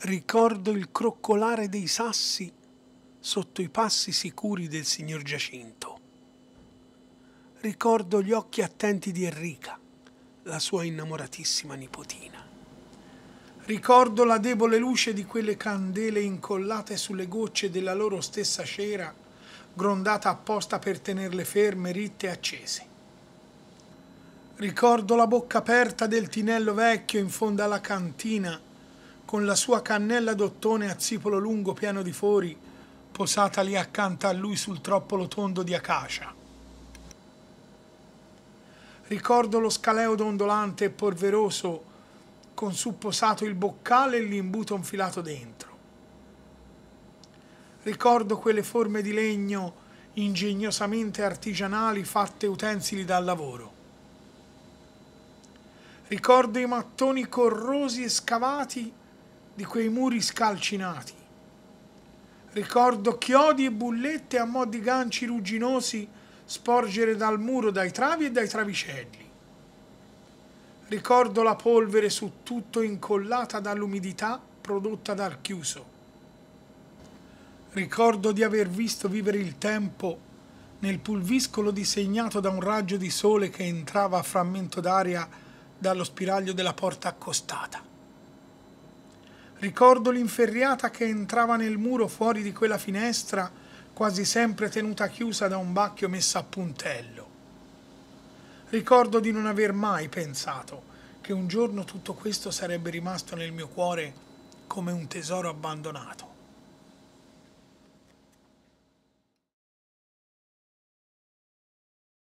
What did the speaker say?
Ricordo il croccolare dei sassi sotto i passi sicuri del signor Giacinto. Ricordo gli occhi attenti di Enrica, la sua innamoratissima nipotina. Ricordo la debole luce di quelle candele incollate sulle gocce della loro stessa cera, grondata apposta per tenerle ferme, ritte e accese. Ricordo la bocca aperta del tinello vecchio in fondo alla cantina, con la sua cannella d'ottone a zipolo lungo pieno di fori, posata lì accanto a lui sul troppolo tondo di acacia. Ricordo lo scaleo dondolante e polveroso, con su posato il boccale e l'imbuto infilato dentro. Ricordo quelle forme di legno ingegnosamente artigianali fatte utensili dal lavoro. Ricordo i mattoni corrosi e scavati di quei muri scalcinati. Ricordo chiodi e bullette a mo' di ganci rugginosi sporgere dal muro dai travi e dai travicelli. Ricordo la polvere su tutto incollata dall'umidità prodotta dal chiuso. Ricordo di aver visto vivere il tempo nel pulviscolo disegnato da un raggio di sole che entrava a frammento d'aria dallo spiraglio della porta accostata. Ricordo l'inferriata che entrava nel muro fuori di quella finestra, quasi sempre tenuta chiusa da un bacchio messo a puntello. Ricordo di non aver mai pensato che un giorno tutto questo sarebbe rimasto nel mio cuore come un tesoro abbandonato.